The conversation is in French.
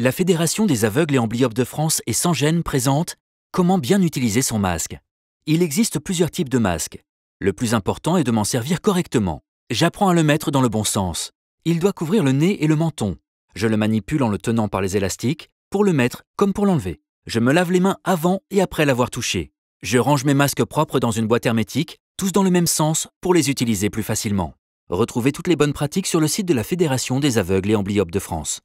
La Fédération des aveugles et amblyopes de France est sans gêne présente Comment bien utiliser son masque. Il existe plusieurs types de masques. Le plus important est de m'en servir correctement. J'apprends à le mettre dans le bon sens. Il doit couvrir le nez et le menton. Je le manipule en le tenant par les élastiques, pour le mettre comme pour l'enlever. Je me lave les mains avant et après l'avoir touché. Je range mes masques propres dans une boîte hermétique, tous dans le même sens, pour les utiliser plus facilement. Retrouvez toutes les bonnes pratiques sur le site de la Fédération des aveugles et amblyopes de France.